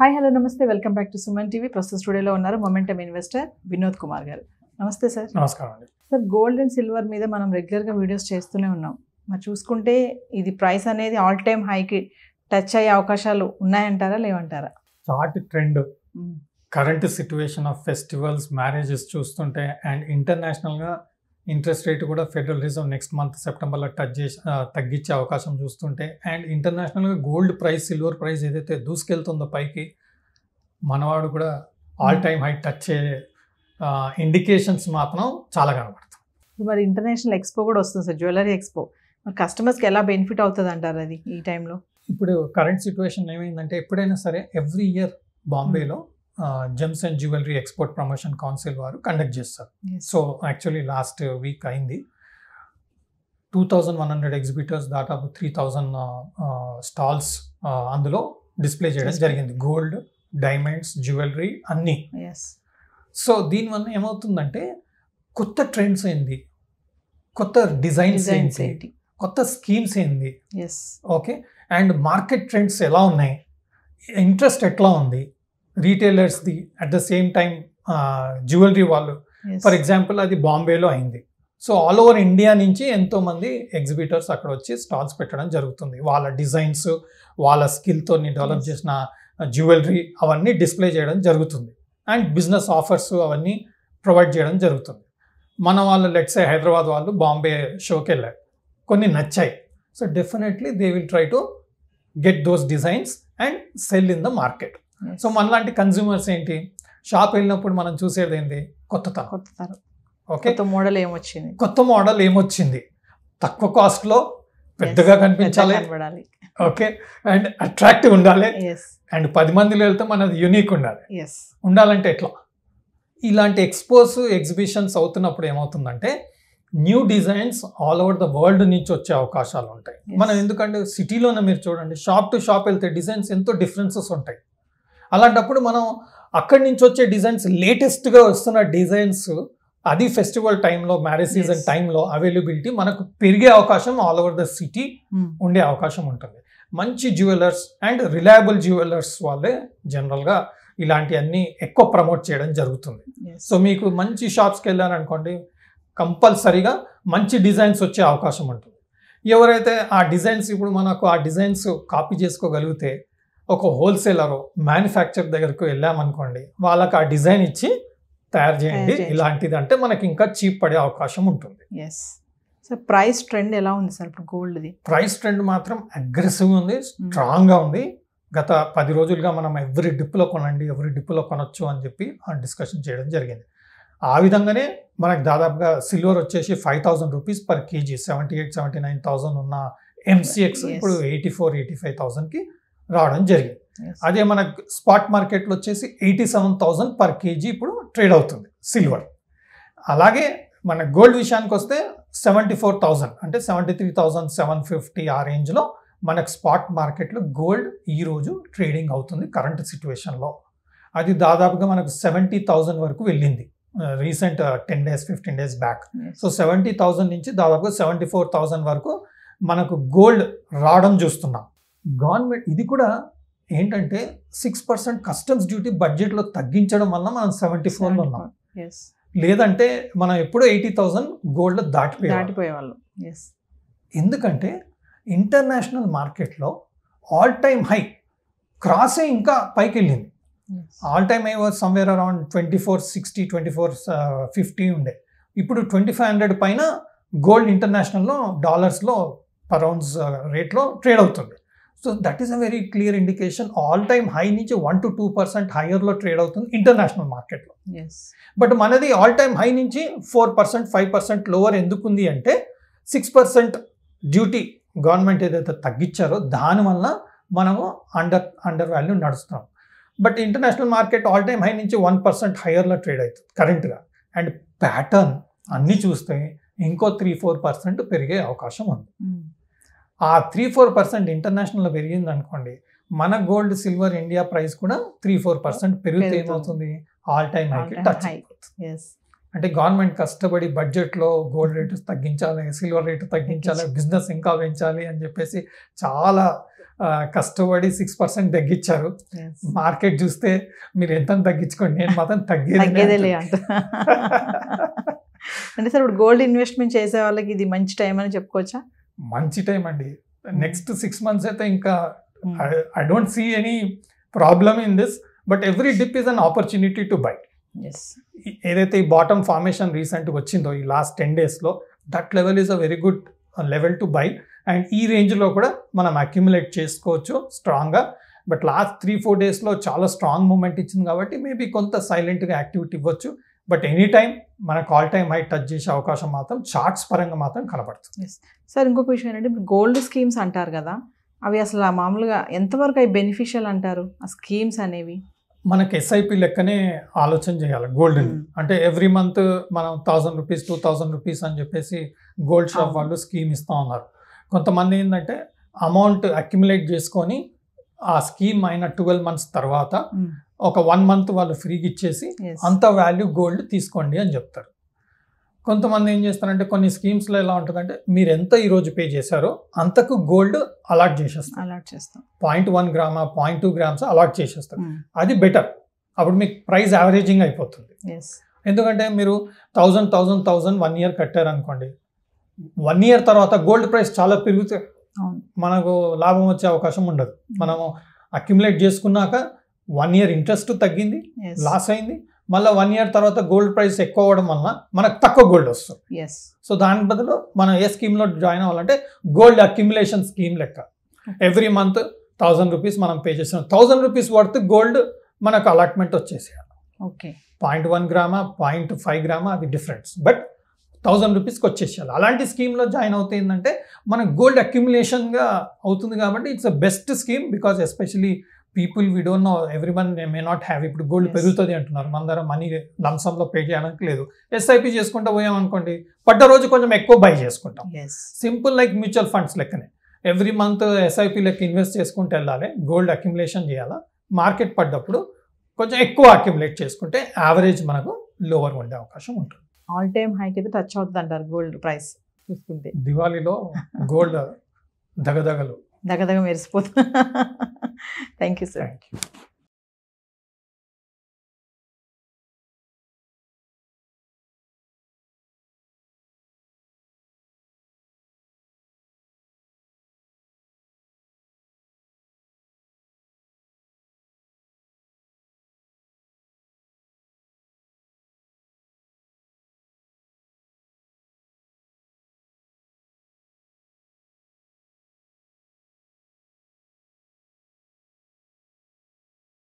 Hi hello నమస్తే welcome back to Suman TV ప్రస్తుత స్టూడియోలో ఉన్నారు మొమెంటమ్ ఇన్వెస్టర్ వినోద్ కుమార్ గారు నమస్తే సార్ నమస్కారం అండి సార్ గోల్డ్ అండ్ సిల్వర్ మీద మనం రెగ్యులర్గా వీడియోస్ చేస్తూనే ఉన్నాం మరి చూసుకుంటే ఇది ప్రైస్ అనేది ఆల్ టైమ్ హైకి టచ్ అయ్యే అవకాశాలు ఉన్నాయంటారా లేవంటారా chart trend current situation of festivals marriages చూస్తుంటే అండ్ ఇంటర్నేషనల్గా ఇంట్రెస్ట్ రేట్ కూడా ఫెడరల్ రిజర్వ్ నెక్స్ట్ మంత్ సెప్టెంబర్లో టచ్ చేసి తగ్గించే అవకాశం చూస్తుంటే అండ్ ఇంటర్నేషనల్గా గోల్డ్ ప్రైస్ సిల్వర్ ప్రైస్ ఏదైతే దూసుకెళ్తుందో పైకి మనవాడు కూడా all time high touch indications మాత్రం చాలా కనబడుతుంది మరి ఇంటర్నేషనల్ ఎక్స్పో కూడా వస్తుంది సార్ జ్యువెలరీ ఎక్స్పో మరి కస్టమర్స్కి ఎలా బెనిఫిట్ అవుతుంది అంటారు అది ఈ టైంలో ఇప్పుడు కరెంట్ సిచ్యువేషన్ ఏమైందంటే ఎప్పుడైనా సరే ఎవ్రీ ఇయర్ బాంబేలో gems and jewellery export promotion council వారు కండక్ట్ చేస్తారు సో యాక్చువల్లీ లాస్ట్ వీక్ అయింది two thousand one hundred exhibitors దాదాపు త్రీ థౌజండ్ స్టాల్స్ అందులో డిస్ప్లే చేయడం జరిగింది గోల్డ్ డైమండ్స్ జ్యువెలరీ అన్నీ సో దీనివల్ల ఏమవుతుందంటే కొత్త ట్రెండ్స్ ఏంది కొత్త డిజైన్స్ ఏంటి కొత్త స్కీమ్స్ ఏంది ఓకే అండ్ మార్కెట్ ట్రెండ్స్ ఎలా ఉన్నాయి ఇంట్రెస్ట్ ఎట్లా ఉంది రీటైలర్స్ది at the same time jewellery వాళ్ళు ఫర్ ఎగ్జాంపుల్ అది బాంబేలో అయింది సో ఆల్ ఓవర్ ఇండియా నుంచి ఎంతోమంది ఎగ్జిబిటర్స్ అక్కడ వచ్చి స్టాల్స్ పెట్టడం జరుగుతుంది వాళ్ళ డిజైన్స్ వాళ్ళ స్కిల్తో డెవలప్ చేసిన జ్యువెలరీ అవన్నీ డిస్ప్లే చేయడం జరుగుతుంది అండ్ బిజినెస్ ఆఫర్స్ అవన్నీ ప్రొవైడ్ చేయడం జరుగుతుంది మన వాళ్ళు లెట్స్ హైదరాబాద్ వాళ్ళు బాంబే షోకి వెళ్ళారు కొన్ని నచ్చాయి so definitely they will try to get those designs and sell in the market so మనలాంటి కన్జ్యూమర్స్ ఏంటి షాప్ వెళ్ళినప్పుడు మనం చూసేది ఏంటి కొత్త కొత్త ఓకే మోడల్ ఏమొచ్చింది కొత్త మోడల్ ఏమొచ్చింది తక్కువ కాస్ట్లో పెద్దగా కనిపించాలి ఓకే అండ్ అట్రాక్టివ్ ఉండాలి అండ్ పది మందిలో వెళ్తే మనది యూనిక్ ఉండాలి ఉండాలంటే ఎట్లా ఇలాంటి ఎక్స్పోస్ ఎగ్జిబిషన్స్ అవుతున్నప్పుడు ఏమవుతుందంటే new designs all over the world నుంచి వచ్చే అవకాశాలు ఉంటాయి మనం ఎందుకంటే సిటీలోనే మీరు చూడండి షాప్ టు షాప్ వెళ్తే డిజైన్స్ ఎంతో డిఫరెన్సెస్ ఉంటాయి అలాంటప్పుడు మనం అక్కడి నుంచి వచ్చే డిజైన్స్ లేటెస్ట్గా వస్తున్న డిజైన్స్ అది ఫెస్టివల్ టైంలో మ్యారేజ్ సీజన్ టైంలో అవైలబిలిటీ మనకు పెరిగే అవకాశం ఆల్ ఓవర్ ద సిటీ ఉండే అవకాశం ఉంటుంది మంచి జ్యువెలర్స్ అండ్ రిలయబుల్ జ్యువెలర్స్ వాళ్ళే జనరల్గా ఇలాంటివన్నీ ఎక్కువ ప్రమోట్ చేయడం జరుగుతుంది సో మీకు మంచి షాప్స్కి వెళ్ళాను అనుకోండి కంపల్సరీగా మంచి డిజైన్స్ వచ్చే అవకాశం ఉంటుంది ఎవరైతే ఆ డిజైన్స్ ఇప్పుడు మనకు ఆ డిజైన్స్ కాపీ చేసుకోగలిగితే ఒక హోల్సేలరు మ్యానుఫ్యాక్చర్ దగ్గరకు వెళ్ళామనుకోండి వాళ్ళకి ఆ డిజైన్ ఇచ్చి తయారు చేయండి ఇలాంటిది అంటే మనకి ఇంకా చీప్ పడే అవకాశం ఉంటుంది సార్ ప్రైస్ ట్రెండ్ ఎలా ఉంది సార్ ఇప్పుడు గోల్డ్ది ప్రైస్ ట్రెండ్ మాత్రం అగ్రెసివ్ ఉంది స్ట్రాంగ్గా hmm. ఉంది గత పది రోజులుగా మనం ఎవ్రీ డిప్లో కొనండి ఎవ్రీ డిప్లో కొనొచ్చు అని చెప్పి డిస్కషన్ చేయడం జరిగింది ఆ విధంగానే మనకు దాదాపుగా సిల్వర్ వచ్చేసి five thousand rupees per kg seventy eight seventy nine thousand ఉన్న ఎంసీఎక్స్ ఇప్పుడు ఎయిటీ ఫోర్ ఎయిటీ ఫైవ్ థౌసండ్కి రావడం జరిగింది అదే మన స్పాట్ మార్కెట్లో వచ్చేసి eighty seven thousand per kg ఇప్పుడు ట్రేడ్ అవుతుంది సిల్వర్ అలాగే మన గోల్డ్ విషయానికి వస్తే సెవెంటీ ఫోర్ థౌజండ్ అంటే seventy three thousand seven fifty ఆ రేంజ్లో మనకు స్పాట్ మార్కెట్లో గోల్డ్ ఈరోజు ట్రేడింగ్ అవుతుంది కరెంట్ సిచ్యువేషన్లో అది దాదాపుగా మనకు సెవెంటీ థౌజండ్ వరకు వెళ్ళింది recent ten days fifteen days back so seventy thousand నుంచి దాదాపుగా సెవెంటీ ఫోర్ థౌజండ్ వరకు మనకు గోల్డ్ రావడం చూస్తున్నాం గవర్నమెంట్ ఇది కూడా ఏంటంటే సిక్స్ పర్సెంట్ కస్టమ్స్ డ్యూటీ బడ్జెట్లో తగ్గించడం వల్ల మనం సెవెంటీ ఫోర్లో ఉన్నాం లేదంటే మనం ఎప్పుడు ఎయిటీ థౌసండ్ గోల్డ్ దాటిపోయి దాటిపోయేవాళ్ళం ఎందుకంటే ఇంటర్నేషనల్ మార్కెట్లో ఆల్ టైమ్ హై క్రాసే ఇంకా పైకి వెళ్ళింది all time high was somewhere around twenty four sixty twenty four fifty ఉండే ఇప్పుడు ట్వంటీ ఫైవ్ హండ్రెడ్ పైన గోల్డ్ ఇంటర్నేషనల్లో డాలర్స్లో పర్ రౌండ్స్ రేట్లో ట్రేడ్ అవుతుంది so that is a very clear indication all time high నుంచి వన్ టు టూ పర్సెంట్ హైయర్లో trade అవుతుంది ఇంటర్నేషనల్ మార్కెట్లో బట్ మనది ఆల్ టైమ్ హై నుంచి four percent five percent lower ఎందుకుంది అంటే సిక్స్ పర్సెంట్ డ్యూటీ గవర్నమెంట్ ఏదైతే తగ్గించారో దానివల్ల మనము అండర్ అండర్ వాల్యూ నడుస్తున్నాం but international market all time high నుంచి వన్ పర్సెంట్ హైయర్లో ట్రేడ్ అవుతుంది కరెంట్గా అండ్ ప్యాటర్న్ అన్నీ చూస్తే ఇంకో త్రీ ఫోర్ పర్సెంట్ పెరిగే అవకాశం ఉంది hmm. ఆ త్రీ ఫోర్ పర్సెంట్ ఇంటర్నేషనల్లో పెరిగింది అనుకోండి మన గోల్డ్ సిల్వర్ ఇండియా ప్రైస్ కూడా త్రీ ఫోర్ పర్సెంట్ పెరిగితే ఏమవుతుంది ఆల్ టైమ్ టచ్ అంటే గవర్నమెంట్ కష్టపడి బడ్జెట్లో గోల్డ్ రేటు తగ్గించాలి సిల్వర్ రేటు తగ్గించాలి బిజినెస్ ఇంకా పెంచాలి అని చెప్పేసి చాలా కష్టపడి సిక్స్ పర్సెంట్ తగ్గించారు మార్కెట్ చూస్తే మీరు ఎంత తగ్గించుకోండి నేను మాత్రం తగ్గేది అంటే సార్ ఇప్పుడు గోల్డ్ ఇన్వెస్ట్మెంట్ చేసే వాళ్ళకి ఇది మంచి టైం అని చెప్పుకోవచ్చా మంచి టైం అండి నెక్స్ట్ సిక్స్ మంత్స్ అయితే ఇంకా I don't see any problem in this but every dip is an opportunity to buy ఏదైతే ఈ బాటమ్ ఫార్మేషన్ రీసెంట్గా వచ్చిందో ఈ లాస్ట్ టెన్ డేస్లో that level is a very good level to buy and ఈ రేంజ్లో కూడా మనం అక్యుములేట్ చేసుకోవచ్చు స్ట్రాంగ్గా బట్ లాస్ట్ త్రీ ఫోర్ డేస్లో చాలా స్ట్రాంగ్ మూమెంట్ ఇచ్చింది కాబట్టి మేబీ కొంత సైలెంట్గా యాక్టివిటీ ఇవ్వచ్చు బట్ ఎనీ టైం మన కాల్ టైం హై టచ్ చేసే అవకాశం మాత్రం చార్ట్స్ పరంగా మాత్రం కనబడుతుంది సార్ ఇంకొక విషయం ఏంటంటే ఇప్పుడు గోల్డ్ స్కీమ్స్ అంటారు కదా అవి అసలు మామూలుగా ఎంతవరకు అవి బెనిఫిషియల్ అంటారు ఆ స్కీమ్స్ అనేవి మనకి ఎస్ఐపి లెక్కనే ఆలోచన చేయాలి గోల్డ్ hmm. అంటే ఎవ్రీ మంత్ మనం thousand rupees two thousand rupees అని చెప్పేసి గోల్డ్ షాప్ వాళ్ళు స్కీమ్ ఇస్తూ ఉన్నారు కొంతమంది ఏంటంటే అమౌంట్ అక్యుములేట్ చేసుకొని ఆ స్కీమ్ అయిన ట్వెల్వ్ మంత్స్ తర్వాత ఒక వన్ మంత్ వాళ్ళు ఫ్రీగా ఇచ్చేసి అంత వాల్యూ గోల్డ్ తీసుకోండి అని చెప్తారు కొంతమంది ఏం చేస్తారంటే కొన్ని స్కీమ్స్లో ఎలా ఉంటుందంటే మీరు ఎంత ఈరోజు పే చేశారో అంతకు గోల్డ్ అలాట్ చేసేస్తారు అలాట్ చేస్తాం point one gram point two grams allot చేసేస్తారు అది బెటర్ అప్పుడు మీకు ప్రైస్ యావరేజింగ్ అయిపోతుంది ఎందుకంటే మీరు thousand thousand thousand one year కట్టారనుకోండి వన్ ఇయర్ తర్వాత గోల్డ్ ప్రైస్ చాలా పెరుగుతాయి మనకు లాభం వచ్చే అవకాశం ఉండదు మనము అక్యుములేట్ చేసుకున్నాక వన్ ఇయర్ ఇంట్రెస్ట్ తగ్గింది లాస్ అయింది మళ్ళీ వన్ ఇయర్ తర్వాత గోల్డ్ ప్రైస్ ఎక్కువ అవ్వడం వల్ల మనకు తక్కువ గోల్డ్ వస్తుంది సో దాని బదులు మనం ఏ స్కీమ్లో జాయిన్ అవ్వాలంటే గోల్డ్ అక్యుములేషన్ స్కీమ్ లెక్క ఎవ్రీ మంత్ థౌజండ్ రూపీస్ మనం పే చేస్తున్నాం థౌజండ్ రూపీస్ వర్త్ గోల్డ్ మనకు అలాట్మెంట్ వచ్చేసేయాలి okay point one gram point five gram అది డిఫరెన్స్ బట్ థౌజండ్ రూపీస్కి వచ్చేసేయాలి అలాంటి స్కీమ్లో జాయిన్ అవుతే ఏంటంటే మనకు గోల్డ్ అక్యుములేషన్గా అవుతుంది కాబట్టి it's a best scheme because especially people we don't know everyone may not have ఇప్పుడు గోల్డ్ పెరుగుతుంది అంటున్నారు మన మనీ లంసంలో పే చేయడానికి లేదు ఎస్ఐపి చేసుకుంటూ పోయాం అనుకోండి పడ్డ రోజు కొంచెం ఎక్కువ బై చేసుకుంటాం సింపుల్ లైక్ మ్యూచువల్ ఫండ్స్ లెక్కనే ఎవ్రీ మంత్ ఎస్ఐపి లెక్క ఇన్వెస్ట్ చేసుకుంటూ వెళ్ళాలి గోల్డ్ అక్యుములేషన్ చేయాలా మార్కెట్ పడ్డప్పుడు కొంచెం ఎక్కువ అక్యుములేట్ చేసుకుంటే యావరేజ్ మనకు లోవర్ ఉండే అవకాశం ఉంటుంది ఆల్ టైమ్ హైక్ అయితే టచ్ అవుతుంది అంటారు గోల్డ్ ప్రైస్ చూసుకుంటే దివాళీలో గోల్డ్ దగదగలు దగదగ మెరిసిపోతుంది thank you sir thank you